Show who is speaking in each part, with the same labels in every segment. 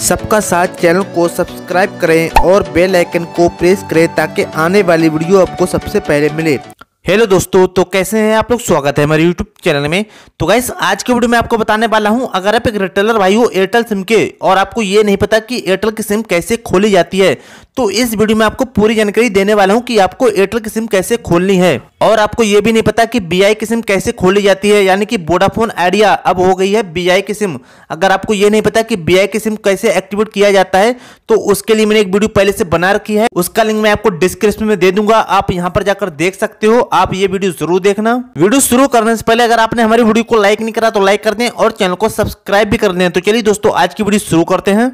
Speaker 1: सबका साथ चैनल को सब्सक्राइब करें और बेल आइकन को प्रेस करें ताकि आने वाली वीडियो आपको सबसे पहले मिले हेलो दोस्तों तो कैसे हैं आप लोग स्वागत है हमारे यूट्यूब चैनल में तो गाइस आज के वीडियो में आपको बताने वाला हूं अगर आप एक रिटेलर भाई हो एयरटेल सिम के और आपको ये नहीं पता कि एयरटेल की सिम कैसे खोली जाती है तो इस वीडियो में आपको पूरी जानकारी देने वाला हूं कि आपको एयरटेल की सिम कैसे खोलनी है और आपको ये भी नहीं पता कि बी आई की सिम कैसे खोली जाती है यानी कि वोडाफोन आइडिया अब हो गई है बी आई की सिम अगर आपको ये नहीं पता कि बी आई की सिम कैसे एक्टिवेट किया जाता है तो उसके लिए मैंने एक वीडियो पहले से बना रखी है उसका लिंक मैं आपको डिस्क्रिप्शन में दे दूंगा आप यहाँ पर जाकर देख सकते हो आप ये वीडियो जरूर देखना वीडियो शुरू करने से पहले अगर आपने हमारी वीडियो को लाइक नहीं करा तो लाइक कर दें और चैनल को सब्सक्राइब भी कर दें तो चलिए दोस्तों आज की वीडियो शुरू करते हैं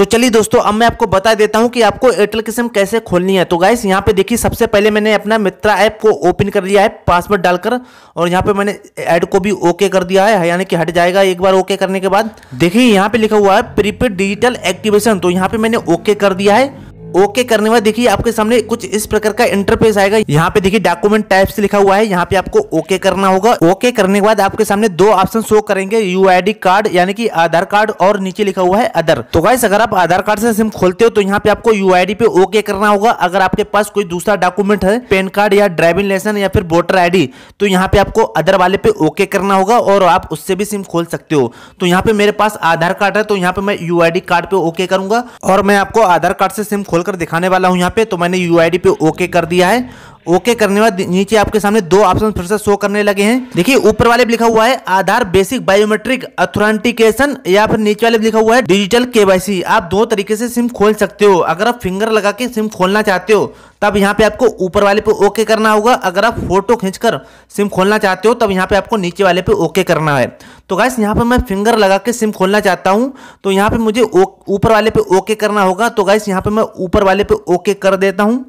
Speaker 1: तो चलिए दोस्तों अब मैं आपको बता देता हूं कि आपको एयरटेल की सिम कैसे खोलनी है तो गाइस यहां पे देखिए सबसे पहले मैंने अपना मित्रा ऐप को ओपन कर लिया है पासवर्ड डालकर और यहां पे मैंने ऐड को भी ओके कर दिया है यानी कि हट जाएगा एक बार ओके करने के बाद देखिए यहाँ पे लिखा हुआ है प्रीपेड डिजिटल एक्टिवेशन तो यहाँ पे मैंने ओके कर दिया है ओके करने बाद देखिए आपके सामने कुछ इस प्रकार का इंटरफेस आएगा यहाँ पे देखिए डॉक्यूमेंट टाइप से लिखा हुआ है यहाँ पे आपको ओके करना होगा ओके करने के बाद आपके सामने दो ऑप्शन शो करेंगे यू कार्ड यानी कि आधार कार्ड और नीचे लिखा हुआ है अदर तो गाइस अगर आप आधार कार्ड से सिम खोलते हो तो यहाँ पे आपको यू पे ओके करना होगा अगर आपके पास कोई दूसरा डॉक्यूमेंट है पैन कार्ड या ड्राइविंग लाइसेंस या फिर वोटर आई तो यहाँ पे आपको अदर वाले पे ओके करना होगा और आप उससे भी सिम खोल सकते हो तो यहाँ पे मेरे पास आधार कार्ड है तो यहाँ पे मैं यू कार्ड पे ओके करूंगा और मैं आपको आधार कार्ड से सिम खोल खोलकर दिखाने वाला हूं यहां पे तो मैंने यू पे ओके कर दिया है ओके करने बाद नीचे आपके सामने दो ऑप्शन फिर से शो करने लगे हैं देखिए ऊपर वाले लिखा हुआ है आधार बेसिक बायोमेट्रिक अथोरेंटिकेशन या फिर नीचे वाले लिखा हुआ है डिजिटल केवाईसी आप दो तरीके से सिम खोल सकते हो अगर आप फिंगर लगा के सिम खोलना चाहते हो तब यहाँ पे आपको ऊपर वाले पे ओके करना होगा अगर आप फोटो खींचकर सिम खोलना चाहते हो तब यहाँ पे आपको नीचे वाले पे ओके करना है तो गैस यहाँ पर मैं फिंगर लगा के सिम खोलना चाहता हूँ तो यहाँ पे मुझे ऊपर वाले पे ओके करना होगा तो गैस यहाँ पे मैं ऊपर वाले पे ओके कर देता हूँ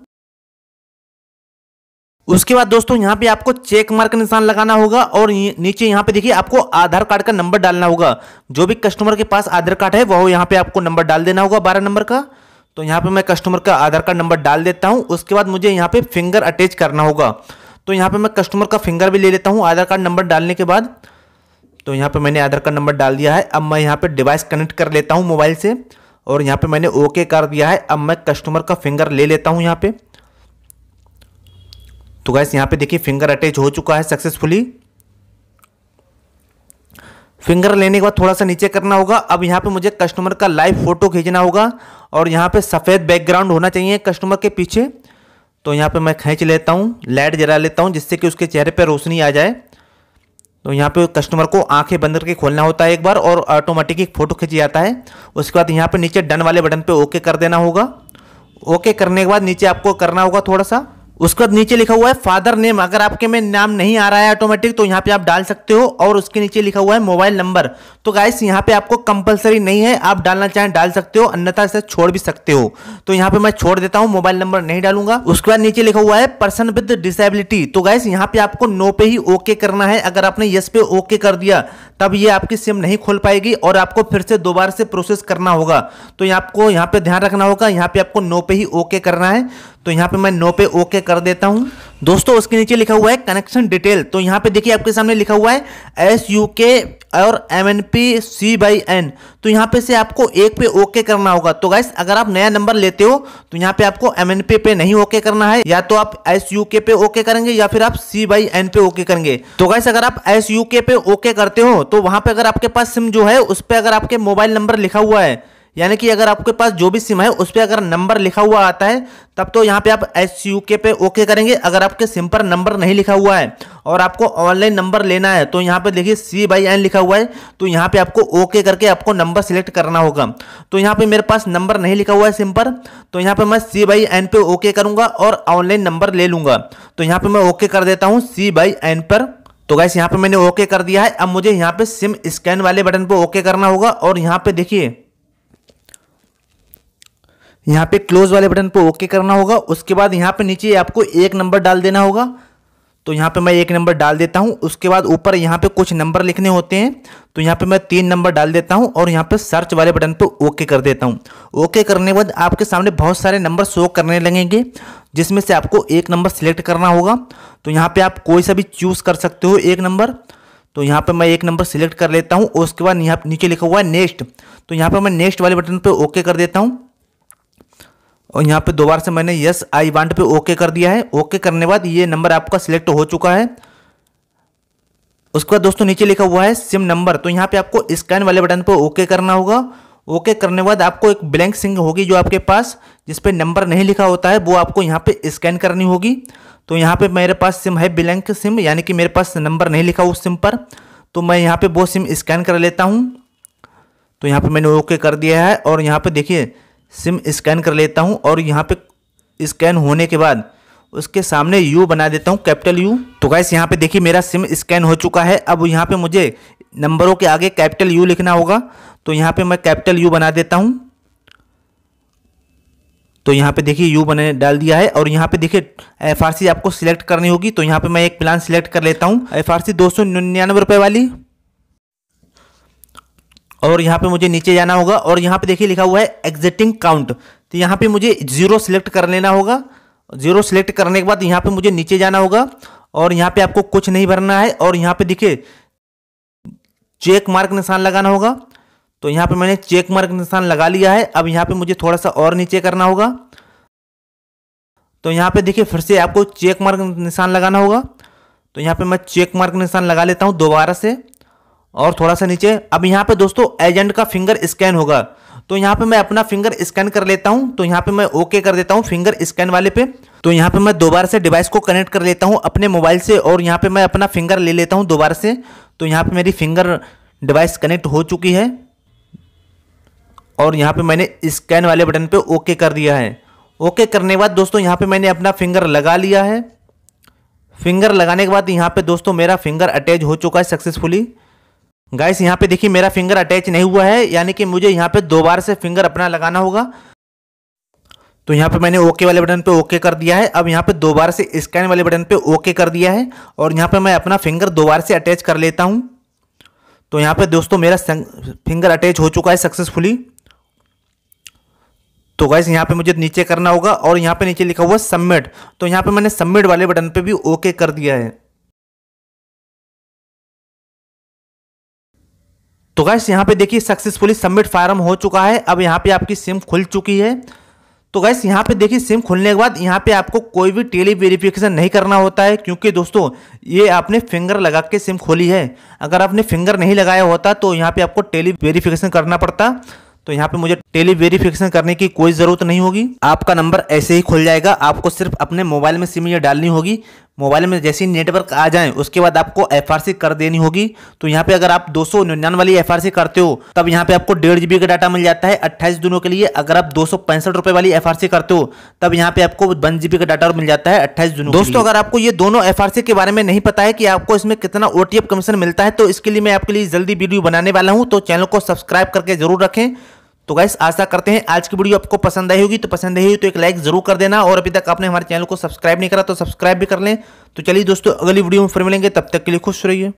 Speaker 1: उसके बाद दोस्तों यहाँ पे आपको चेक मार्क निशान लगाना होगा और नीचे यहाँ पे देखिए आपको आधार कार्ड का नंबर डालना होगा जो भी कस्टमर के पास आधार कार्ड है वह यहाँ पे आपको नंबर डाल देना होगा बारह नंबर का तो यहाँ पे मैं कस्टमर का आधार कार्ड नंबर डाल देता हूँ उसके बाद मुझे यहाँ पे फिंगर अटैच करना होगा तो यहाँ पे मैं कस्टमर का फिंगर भी ले लेता हूँ आधार कार्ड नंबर डालने के बाद तो यहाँ पे मैंने आधार कार्ड नंबर डाल दिया है अब मैं यहाँ पे डिवाइस कनेक्ट कर लेता हूँ मोबाइल से और यहाँ पे मैंने ओके कर दिया है अब मैं कस्टमर का फिंगर ले लेता हूँ यहाँ पे तो गैस यहाँ पे देखिए फिंगर अटैच हो चुका है सक्सेसफुली फिंगर लेने के बाद थोड़ा सा नीचे करना होगा अब यहाँ पे मुझे कस्टमर का लाइव फोटो खींचना होगा और यहाँ पे सफ़ेद बैकग्राउंड होना चाहिए कस्टमर के पीछे तो यहाँ पे मैं खींच लेता हूँ लाइट जला लेता हूँ जिससे कि उसके चेहरे पर रोशनी आ जाए तो यहाँ पे कस्टमर को आंखें बंद करके खोलना होता है एक बार और ऑटोमेटिक एक फ़ोटो खींची जाता है उसके बाद यहाँ पे नीचे डन वाले बटन पे ओके कर देना होगा ओके करने के बाद नीचे आपको करना होगा थोड़ा सा उसके बाद नीचे लिखा हुआ है फादर नेम अगर आपके में नाम नहीं आ रहा है ऑटोमेटिक तो यहाँ पे आप डाल सकते हो और उसके नीचे लिखा हुआ है मोबाइल नंबर तो गाइस यहाँ पे आपको कंपलसरी नहीं है आप डालना चाहें डाल सकते हो अन्यथा इसे छोड़ भी सकते हो तो यहाँ पे मैं छोड़ देता हूँ मोबाइल नंबर नहीं डालूंगा उसके बाद नीचे लिखा हुआ है पर्सन विद डिसेबिलिटी तो गाइस यहाँ पे आपको नो पे ही ओके करना है अगर आपने यस पे ओके कर दिया तब ये आपकी सिम नहीं खोल पाएगी और आपको फिर से दोबारा से प्रोसेस करना होगा तो आपको यहाँ पे ध्यान रखना होगा यहाँ पे आपको नो पे ही ओके करना है तो यहाँ पे मैं नो पे ओके कर देता हूँ दोस्तों उसके नीचे लिखा हुआ है कनेक्शन डिटेल तो यहाँ पे देखिए आपके सामने लिखा हुआ है एस यू के और M N P C by N तो यहाँ पे से आपको एक पे ओके करना होगा तो गाइस अगर आप नया नंबर लेते हो तो यहाँ पे आपको एम एन पी पे नहीं ओके करना है या तो आप एस यू के पे ओके करेंगे या फिर आप सी बाई एन पे ओके करेंगे तो गाइस अगर आप एस यू के पे ओके करते हो तो वहाँ पे अगर आपके पास सिम जो है उस पर अगर आपके मोबाइल नंबर लिखा हुआ है यानी कि अगर आपके पास जो भी सिम है उस पर अगर नंबर लिखा हुआ आता है तब तो यहाँ पे आप एस यू के पे ओके करेंगे अगर आपके सिम पर नंबर नहीं लिखा हुआ है और आपको ऑनलाइन नंबर लेना है तो यहाँ पे देखिए सी बाई एन लिखा हुआ है तो यहाँ पे आपको ओके करके आपको नंबर सिलेक्ट करना होगा तो यहाँ पे मेरे पास नंबर नहीं लिखा हुआ है सिम पर तो यहाँ पे मैं सी बाई एन पे ओके करूँगा और ऑनलाइन नंबर ले लूँगा तो यहाँ पर मैं ओके कर देता हूँ सी बाई एन पर तो गैस यहाँ पे मैंने ओके कर दिया है अब मुझे यहाँ पे सिम स्कैन वाले बटन पर ओके करना होगा और यहाँ पे देखिए यहाँ पे क्लोज वाले बटन पे ओके करना होगा उसके बाद यहाँ पे नीचे आपको एक नंबर डाल देना होगा तो यहाँ पे मैं एक नंबर डाल देता हूँ उसके बाद ऊपर यहाँ पे कुछ नंबर लिखने होते हैं तो यहाँ पे मैं तीन नंबर डाल देता हूँ और यहाँ पे सर्च वाले बटन पे ओके कर देता हूँ ओके करने के बाद आपके सामने बहुत सारे नंबर शो करने लगेंगे जिसमें से आपको एक नंबर सिलेक्ट करना होगा तो यहाँ पर आप कोई सा भी चूज़ कर सकते हो एक नंबर तो यहाँ पर मैं एक नंबर सिलेक्ट कर लेता हूँ उसके बाद यहाँ नीचे लिखा हुआ है नेक्स्ट तो यहाँ पर मैं नेक्स्ट वाले बटन पर ओके कर देता हूँ और यहाँ पे दोबारा से मैंने यस आई वांट पे ओके कर दिया है ओके करने बाद ये नंबर आपका सिलेक्ट हो चुका है उसके बाद दोस्तों नीचे लिखा हुआ है सिम नंबर तो यहाँ पे आपको स्कैन वाले बटन पर ओके करना होगा ओके करने बाद आपको एक ब्लैंक सिंग होगी जो आपके पास जिस पर नंबर नहीं लिखा होता है वो आपको यहाँ पे स्कैन करनी होगी तो यहाँ पे मेरे पास सिम है ब्लैंक सिम यानी कि मेरे पास नंबर नहीं लिखा उस सिम पर तो मैं यहाँ पे वो सिम स्कैन कर लेता हूँ तो यहाँ पे मैंने ओके कर दिया है और यहाँ पे देखिए सिम स्कैन कर लेता हूँ और यहाँ पे स्कैन होने के बाद उसके सामने यू बना देता हूँ कैपिटल यू तो गैस यहाँ पे देखिए मेरा सिम स्कैन हो चुका है अब यहाँ पे मुझे नंबरों के आगे कैपिटल यू लिखना होगा तो यहाँ पे मैं कैपिटल यू बना देता हूँ तो यहाँ पे देखिए यू बने डाल दिया है और यहाँ पे देखिए एफ आपको सिलेक्ट करनी होगी तो यहाँ पे मैं एक प्लान सिलेक्ट कर लेता हूँ एफ आर सी दो सौ निन्यानवे रुपये वाली और यहाँ पे मुझे नीचे जाना होगा और यहाँ पे देखिए लिखा हुआ है एग्जिटिंग काउंट तो यहाँ पे मुझे जीरो सेलेक्ट कर लेना होगा जीरो सेलेक्ट करने के बाद यहाँ पे मुझे नीचे जाना होगा और यहाँ पे आपको कुछ नहीं भरना है और यहाँ पे देखिए चेक मार्क निशान लगाना होगा तो यहाँ पे मैंने चेक मार्क निशान लगा लिया है अब यहाँ पे मुझे थोड़ा सा और नीचे करना होगा तो यहाँ पे देखिए फिर से आपको चेक मार्क निशान लगाना होगा तो यहाँ पे मैं चेक मार्क निशान लगा लेता हूँ दोबारा से और थोड़ा सा नीचे अब यहाँ पे दोस्तों एजेंट का फिंगर स्कैन होगा तो यहाँ पे मैं अपना फिंगर स्कैन कर लेता हूँ तो यहाँ पे मैं ओके कर देता हूँ फिंगर स्कैन वाले पे तो यहाँ पे मैं दोबारा से डिवाइस को कनेक्ट कर लेता हूँ अपने मोबाइल से और यहाँ पे मैं अपना फिंगर ले लेता हूँ दोबारा से तो यहाँ पे मेरी फिंगर डिवाइस कनेक्ट हो चुकी है और यहाँ पे मैंने स्कैन वाले बटन पे ओके कर दिया है ओके करने के बाद दोस्तों यहाँ पे मैंने अपना फिंगर लगा लिया है फिंगर लगाने के बाद यहाँ पे दोस्तों मेरा फिंगर अटैच हो चुका है सक्सेसफुली गाइस यहाँ पे देखिए मेरा फिंगर अटैच नहीं हुआ है यानी कि मुझे यहाँ पे दो बार से फिंगर अपना लगाना होगा तो यहाँ पे मैंने ओके वाले बटन पे ओके कर दिया है अब यहाँ पे दो बार से स्कैन वाले बटन पे ओके कर दिया है और यहाँ पे मैं अपना फिंगर दो बार से अटैच कर लेता हूँ तो यहाँ पे दोस्तों मेरा फिंगर अटैच हो चुका है सक्सेसफुली तो गाइस यहाँ पे मुझे नीचे करना होगा और यहाँ पे नीचे लिखा हुआ सबमिट तो यहाँ पे मैंने सबमिट वाले बटन पे भी ओके कर दिया है तो गैस यहाँ पे देखिए सक्सेसफुली सबमिट फार्म हो चुका है अब यहाँ पे आपकी सिम खुल चुकी है तो गैस यहाँ पे देखिए सिम खुलने के बाद यहाँ पे आपको कोई भी टेली वेरिफिकेशन नहीं करना होता है क्योंकि दोस्तों ये आपने फिंगर लगा के सिम खोली है अगर आपने फिंगर नहीं लगाया होता तो यहाँ पे आपको टेली वेरिफिकेशन करना पड़ता तो यहाँ पे मुझे टेली वेरिफिकेशन करने की कोई ज़रूरत नहीं होगी आपका नंबर ऐसे ही खुल जाएगा आपको सिर्फ अपने मोबाइल में सिम ये डालनी होगी मोबाइल में जैसे ही नेटवर्क आ जाए उसके बाद आपको एफ कर देनी होगी तो यहाँ पे अगर आप दो सौ वाली एफ करते हो तब यहाँ पे आपको डेढ़ जीबी का डाटा मिल जाता है अट्ठाईस दिनों के लिए अगर आप दो रुपए वाली एफ करते हो तब यहाँ पे आपको वन जीबी का डाटा मिल जाता है अट्ठाईस दिनों दोस्तों अगर आपको ये दोनों एफ के बारे में नहीं पता है कि आपको इसमें कितना ओटीएफ कमीशन मिलता है तो इसके लिए मैं आपके लिए जल्दी वीडियो बनाने वाला हूँ तो चैनल को सब्सक्राइब करके जरूर रखें तो गैस आशा करते हैं आज की वीडियो आपको पसंद आई होगी तो पसंद आई होगी तो एक लाइक जरूर कर देना और अभी तक आपने हमारे चैनल को सब्सक्राइब नहीं करा तो सब्सक्राइब भी कर लें तो चलिए दोस्तों अगली वीडियो में फिर मिलेंगे तब तक के लिए खुश रहिए